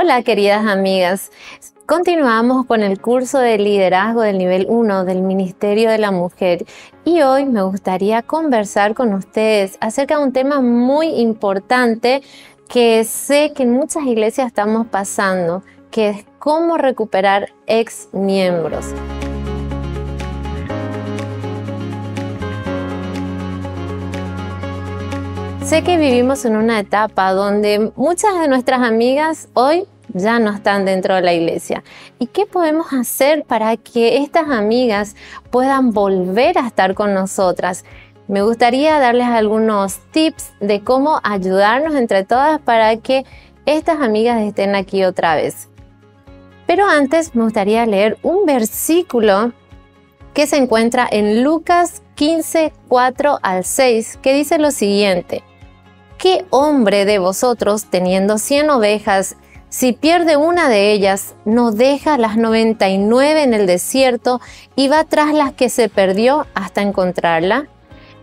Hola queridas amigas, continuamos con el curso de liderazgo del nivel 1 del Ministerio de la Mujer y hoy me gustaría conversar con ustedes acerca de un tema muy importante que sé que en muchas iglesias estamos pasando, que es cómo recuperar ex miembros. Sé que vivimos en una etapa donde muchas de nuestras amigas hoy ya no están dentro de la iglesia. ¿Y qué podemos hacer para que estas amigas puedan volver a estar con nosotras? Me gustaría darles algunos tips de cómo ayudarnos entre todas para que estas amigas estén aquí otra vez. Pero antes me gustaría leer un versículo que se encuentra en Lucas 15, 4 al 6, que dice lo siguiente. ¿qué hombre de vosotros, teniendo cien ovejas, si pierde una de ellas, no deja las noventa y nueve en el desierto y va tras las que se perdió hasta encontrarla?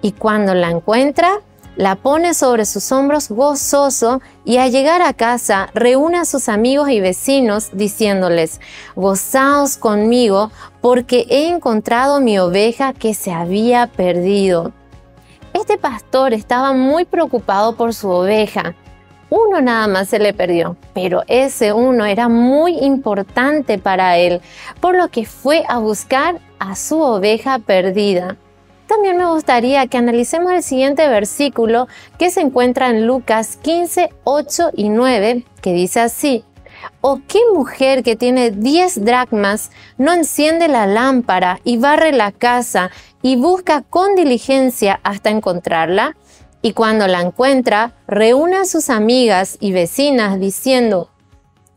Y cuando la encuentra, la pone sobre sus hombros gozoso y al llegar a casa reúne a sus amigos y vecinos diciéndoles, gozaos conmigo porque he encontrado mi oveja que se había perdido. Este pastor estaba muy preocupado por su oveja. Uno nada más se le perdió, pero ese uno era muy importante para él, por lo que fue a buscar a su oveja perdida. También me gustaría que analicemos el siguiente versículo que se encuentra en Lucas 15, 8 y 9, que dice así, ¿O oh, qué mujer que tiene 10 dracmas no enciende la lámpara y barre la casa y busca con diligencia hasta encontrarla, y cuando la encuentra, reúne a sus amigas y vecinas diciendo,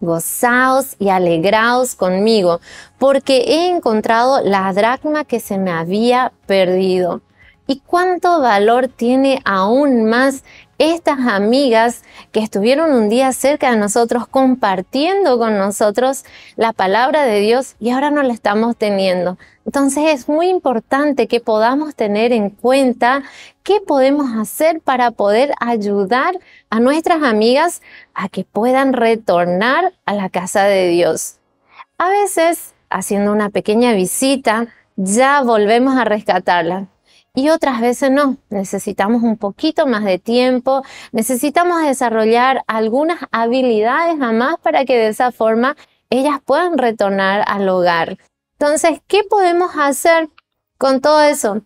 Gozaos y alegraos conmigo, porque he encontrado la dracma que se me había perdido. ¿Y cuánto valor tiene aún más estas amigas que estuvieron un día cerca de nosotros compartiendo con nosotros la palabra de Dios y ahora no la estamos teniendo. Entonces es muy importante que podamos tener en cuenta qué podemos hacer para poder ayudar a nuestras amigas a que puedan retornar a la casa de Dios. A veces, haciendo una pequeña visita, ya volvemos a rescatarla y otras veces no. Necesitamos un poquito más de tiempo, necesitamos desarrollar algunas habilidades a más para que de esa forma ellas puedan retornar al hogar. Entonces, ¿qué podemos hacer con todo eso?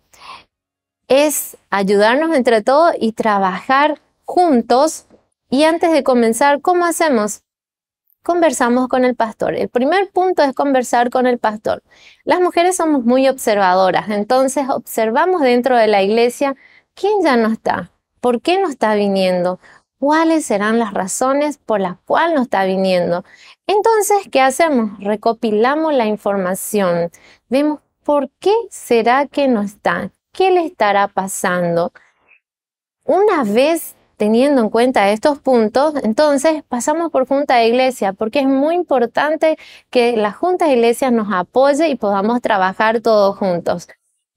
Es ayudarnos entre todos y trabajar juntos. Y antes de comenzar, ¿cómo hacemos? conversamos con el pastor. El primer punto es conversar con el pastor. Las mujeres somos muy observadoras, entonces observamos dentro de la iglesia quién ya no está, por qué no está viniendo, cuáles serán las razones por las cuales no está viniendo. Entonces, ¿qué hacemos? Recopilamos la información, vemos por qué será que no está, qué le estará pasando. Una vez teniendo en cuenta estos puntos, entonces pasamos por Junta de Iglesia, porque es muy importante que la Junta de Iglesia nos apoye y podamos trabajar todos juntos.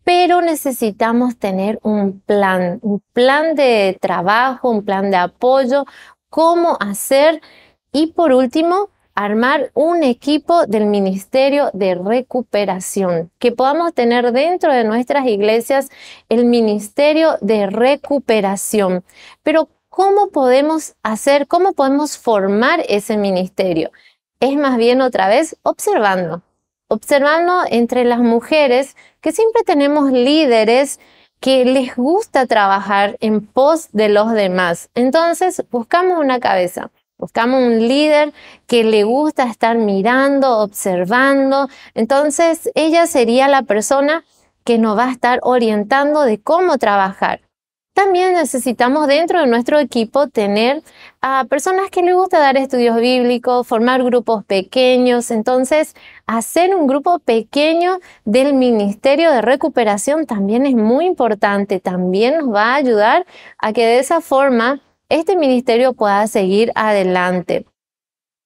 Pero necesitamos tener un plan, un plan de trabajo, un plan de apoyo, cómo hacer y por último, armar un equipo del Ministerio de Recuperación, que podamos tener dentro de nuestras iglesias el Ministerio de Recuperación. Pero ¿Cómo podemos hacer, cómo podemos formar ese ministerio? Es más bien otra vez observando, observando entre las mujeres que siempre tenemos líderes que les gusta trabajar en pos de los demás. Entonces buscamos una cabeza, buscamos un líder que le gusta estar mirando, observando. Entonces ella sería la persona que nos va a estar orientando de cómo trabajar. También necesitamos dentro de nuestro equipo tener a personas que les gusta dar estudios bíblicos, formar grupos pequeños, entonces hacer un grupo pequeño del Ministerio de Recuperación también es muy importante, también nos va a ayudar a que de esa forma este ministerio pueda seguir adelante.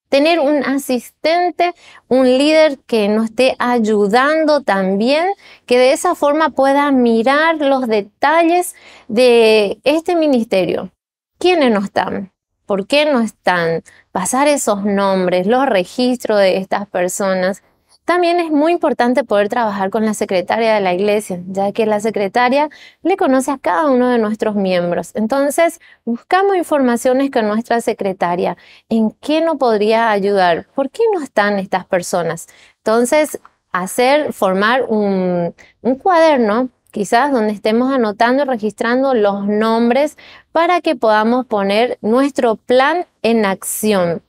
Tener un asistente, un líder que nos esté ayudando también, que de esa forma pueda mirar los detalles de este ministerio. ¿Quiénes no están? ¿Por qué no están? Pasar esos nombres, los registros de estas personas, también es muy importante poder trabajar con la secretaria de la iglesia, ya que la secretaria le conoce a cada uno de nuestros miembros. Entonces, buscamos informaciones con nuestra secretaria. ¿En qué no podría ayudar? ¿Por qué no están estas personas? Entonces, hacer, formar un, un cuaderno quizás donde estemos anotando y registrando los nombres para que podamos poner nuestro plan en acción.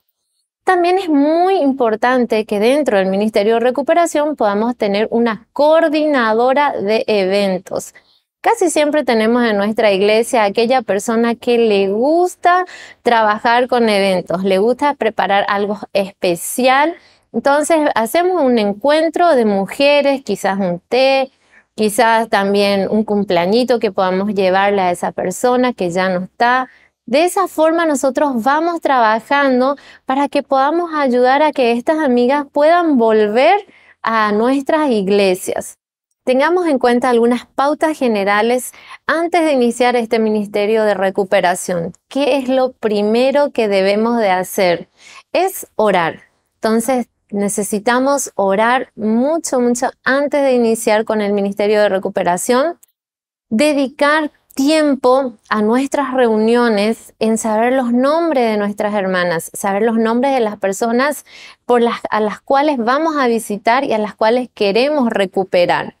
También es muy importante que dentro del Ministerio de Recuperación podamos tener una coordinadora de eventos. Casi siempre tenemos en nuestra iglesia aquella persona que le gusta trabajar con eventos, le gusta preparar algo especial. Entonces hacemos un encuentro de mujeres, quizás un té, quizás también un cumpleañito que podamos llevarle a esa persona que ya no está de esa forma nosotros vamos trabajando para que podamos ayudar a que estas amigas puedan volver a nuestras iglesias. Tengamos en cuenta algunas pautas generales antes de iniciar este ministerio de recuperación. ¿Qué es lo primero que debemos de hacer? Es orar. Entonces, necesitamos orar mucho, mucho antes de iniciar con el ministerio de recuperación. Dedicar tiempo a nuestras reuniones en saber los nombres de nuestras hermanas, saber los nombres de las personas a las cuales vamos a visitar y a las cuales queremos recuperar.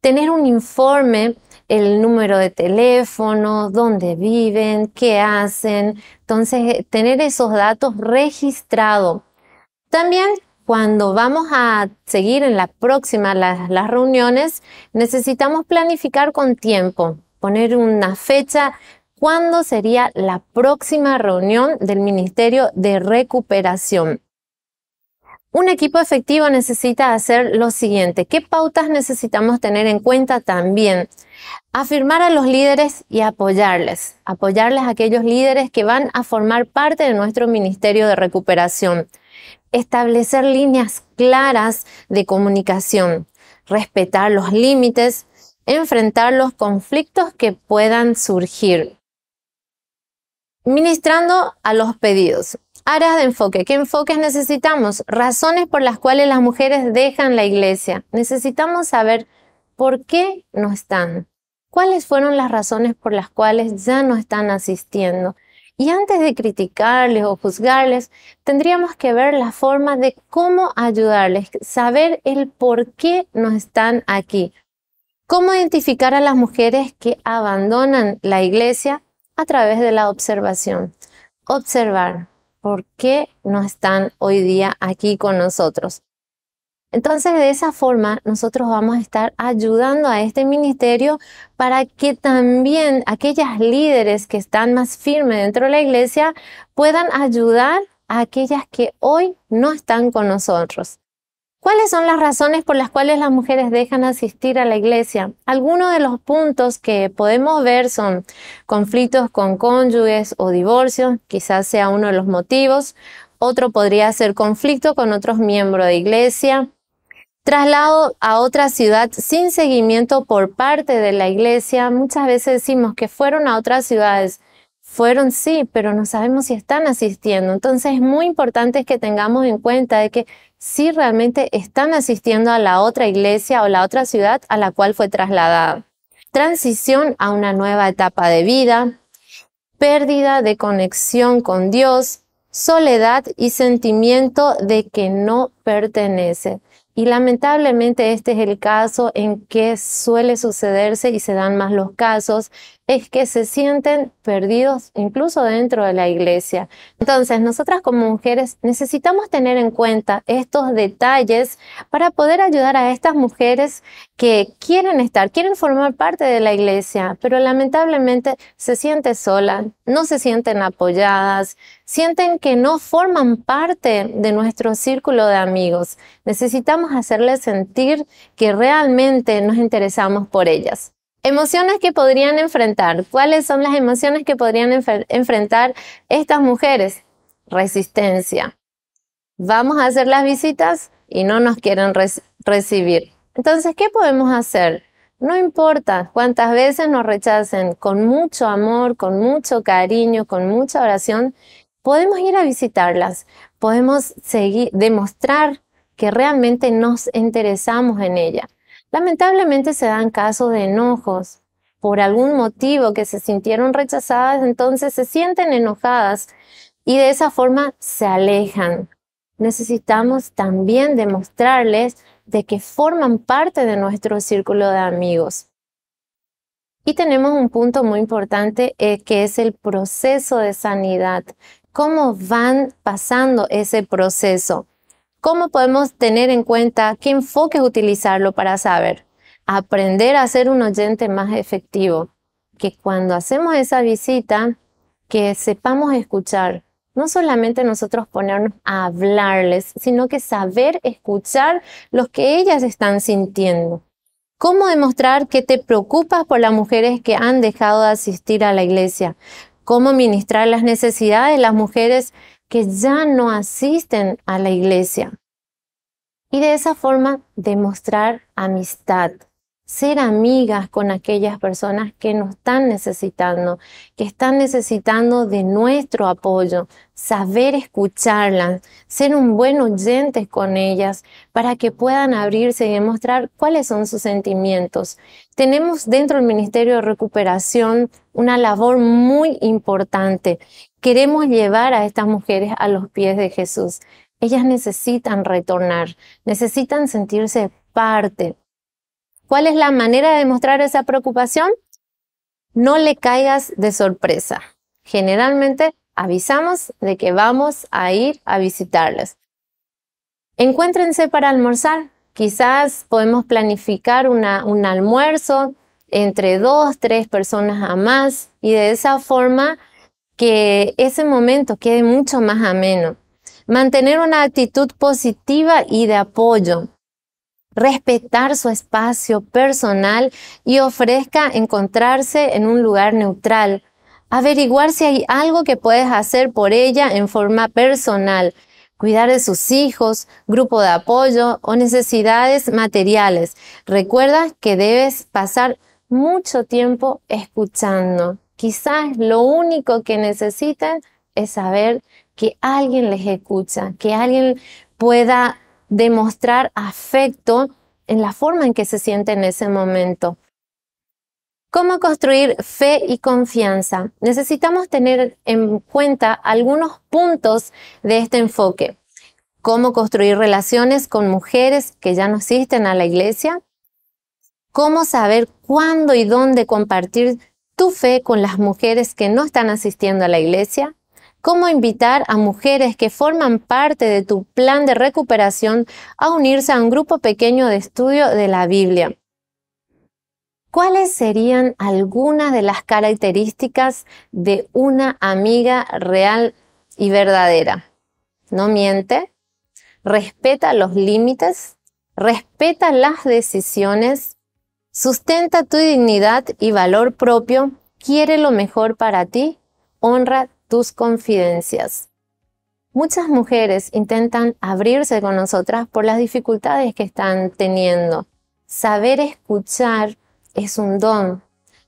Tener un informe, el número de teléfono, dónde viven, qué hacen. Entonces, tener esos datos registrados. También cuando vamos a seguir en la próxima las reuniones, necesitamos planificar con tiempo poner una fecha, cuándo sería la próxima reunión del Ministerio de Recuperación. Un equipo efectivo necesita hacer lo siguiente. ¿Qué pautas necesitamos tener en cuenta también? Afirmar a los líderes y apoyarles. Apoyarles a aquellos líderes que van a formar parte de nuestro Ministerio de Recuperación. Establecer líneas claras de comunicación. Respetar los límites enfrentar los conflictos que puedan surgir. Ministrando a los pedidos. Áreas de enfoque. ¿Qué enfoques necesitamos? Razones por las cuales las mujeres dejan la iglesia. Necesitamos saber por qué no están. ¿Cuáles fueron las razones por las cuales ya no están asistiendo? Y antes de criticarles o juzgarles, tendríamos que ver la forma de cómo ayudarles, saber el por qué no están aquí, ¿Cómo identificar a las mujeres que abandonan la iglesia? A través de la observación. Observar por qué no están hoy día aquí con nosotros. Entonces, de esa forma, nosotros vamos a estar ayudando a este ministerio para que también aquellas líderes que están más firmes dentro de la iglesia puedan ayudar a aquellas que hoy no están con nosotros. ¿Cuáles son las razones por las cuales las mujeres dejan asistir a la iglesia? Algunos de los puntos que podemos ver son conflictos con cónyuges o divorcios, quizás sea uno de los motivos. Otro podría ser conflicto con otros miembros de iglesia, traslado a otra ciudad sin seguimiento por parte de la iglesia. Muchas veces decimos que fueron a otras ciudades, fueron sí, pero no sabemos si están asistiendo. Entonces es muy importante que tengamos en cuenta de que si realmente están asistiendo a la otra iglesia o la otra ciudad a la cual fue trasladada. Transición a una nueva etapa de vida, pérdida de conexión con Dios, soledad y sentimiento de que no pertenece. Y lamentablemente este es el caso en que suele sucederse y se dan más los casos es que se sienten perdidos incluso dentro de la iglesia. Entonces, nosotras como mujeres necesitamos tener en cuenta estos detalles para poder ayudar a estas mujeres que quieren estar, quieren formar parte de la iglesia, pero lamentablemente se sienten solas, no se sienten apoyadas, sienten que no forman parte de nuestro círculo de amigos. Necesitamos hacerles sentir que realmente nos interesamos por ellas. Emociones que podrían enfrentar. ¿Cuáles son las emociones que podrían enfrentar estas mujeres? Resistencia. Vamos a hacer las visitas y no nos quieren recibir. Entonces, ¿qué podemos hacer? No importa cuántas veces nos rechacen, con mucho amor, con mucho cariño, con mucha oración, podemos ir a visitarlas, podemos seguir, demostrar que realmente nos interesamos en ellas. Lamentablemente se dan casos de enojos por algún motivo que se sintieron rechazadas, entonces se sienten enojadas y de esa forma se alejan. Necesitamos también demostrarles de que forman parte de nuestro círculo de amigos. Y tenemos un punto muy importante eh, que es el proceso de sanidad. ¿Cómo van pasando ese proceso? ¿Cómo podemos tener en cuenta qué enfoques utilizarlo para saber? Aprender a ser un oyente más efectivo. Que cuando hacemos esa visita, que sepamos escuchar. No solamente nosotros ponernos a hablarles, sino que saber escuchar los que ellas están sintiendo. ¿Cómo demostrar que te preocupas por las mujeres que han dejado de asistir a la iglesia? ¿Cómo ministrar las necesidades de las mujeres que ya no asisten a la iglesia. Y de esa forma demostrar amistad, ser amigas con aquellas personas que nos están necesitando, que están necesitando de nuestro apoyo, saber escucharlas, ser un buen oyente con ellas para que puedan abrirse y demostrar cuáles son sus sentimientos. Tenemos dentro del Ministerio de Recuperación una labor muy importante queremos llevar a estas mujeres a los pies de Jesús. Ellas necesitan retornar, necesitan sentirse parte. ¿Cuál es la manera de mostrar esa preocupación? No le caigas de sorpresa. Generalmente avisamos de que vamos a ir a visitarlas. Encuéntrense para almorzar. Quizás podemos planificar un almuerzo entre dos, tres personas a más y de esa forma que ese momento quede mucho más ameno. Mantener una actitud positiva y de apoyo. Respetar su espacio personal y ofrezca encontrarse en un lugar neutral. Averiguar si hay algo que puedes hacer por ella en forma personal cuidar de sus hijos, grupo de apoyo o necesidades materiales. Recuerda que debes pasar mucho tiempo escuchando. Quizás lo único que necesitan es saber que alguien les escucha, que alguien pueda demostrar afecto en la forma en que se siente en ese momento. ¿Cómo construir fe y confianza? Necesitamos tener en cuenta algunos puntos de este enfoque. Cómo construir relaciones con mujeres que ya no asisten a la iglesia. Cómo saber cuándo y dónde compartir tu fe con las mujeres que no están asistiendo a la iglesia? ¿Cómo invitar a mujeres que forman parte de tu plan de recuperación a unirse a un grupo pequeño de estudio de la Biblia? ¿Cuáles serían algunas de las características de una amiga real y verdadera? No miente, respeta los límites, respeta las decisiones, Sustenta tu dignidad y valor propio, quiere lo mejor para ti, honra tus confidencias. Muchas mujeres intentan abrirse con nosotras por las dificultades que están teniendo. Saber escuchar es un don,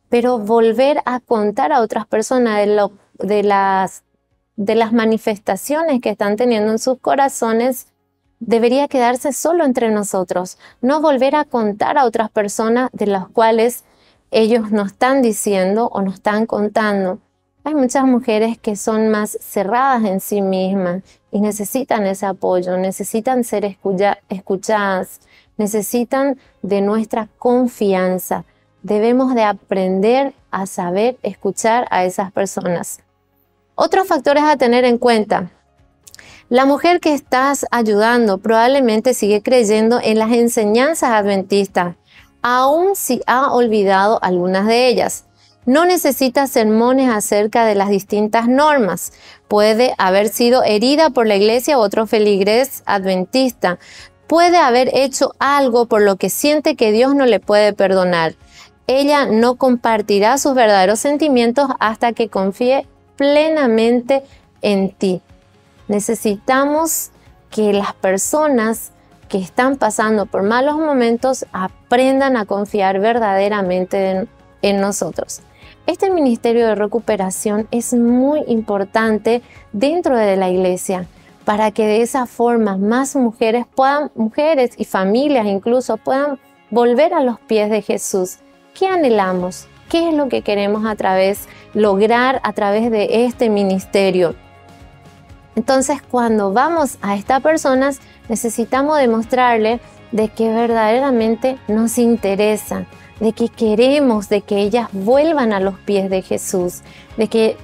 pero volver a contar a otras personas de, las, de las manifestaciones que están teniendo en sus corazones debería quedarse solo entre nosotros, no volver a contar a otras personas de las cuales ellos nos están diciendo o nos están contando. Hay muchas mujeres que son más cerradas en sí mismas y necesitan ese apoyo, necesitan ser escuchadas, necesitan de nuestra confianza. Debemos de aprender a saber escuchar a esas personas. Otros factores a tener en cuenta. La mujer que estás ayudando probablemente sigue creyendo en las enseñanzas adventistas, aun si ha olvidado algunas de ellas. No necesita sermones acerca de las distintas normas. Puede haber sido herida por la iglesia u otro feligrés adventista. Puede haber hecho algo por lo que siente que Dios no le puede perdonar. Ella no compartirá sus verdaderos sentimientos hasta que confíe plenamente en ti. Necesitamos que las personas que están pasando por malos momentos aprendan a confiar verdaderamente en, nosotros. Este ministerio de recuperación es muy importante dentro de la iglesia para que de esa forma más mujeres puedan, mujeres y familias incluso puedan volver a los pies de Jesús. ¿Qué anhelamos? ¿Qué es lo que queremos a través lograr a través de este ministerio? Entonces, cuando vamos a estas personas, necesitamos demostrarle de que verdaderamente nos interesa, de que queremos, de que ellas vuelvan a los pies de Jesús, de que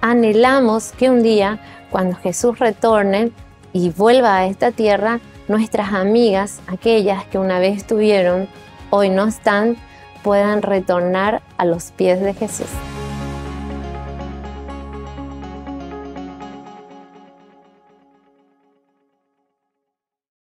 anhelamos que un día, cuando Jesús retorne y vuelva a esta tierra, nuestras amigas, aquellas que una vez estuvieron, hoy no están, puedan retornar a los pies de Jesús.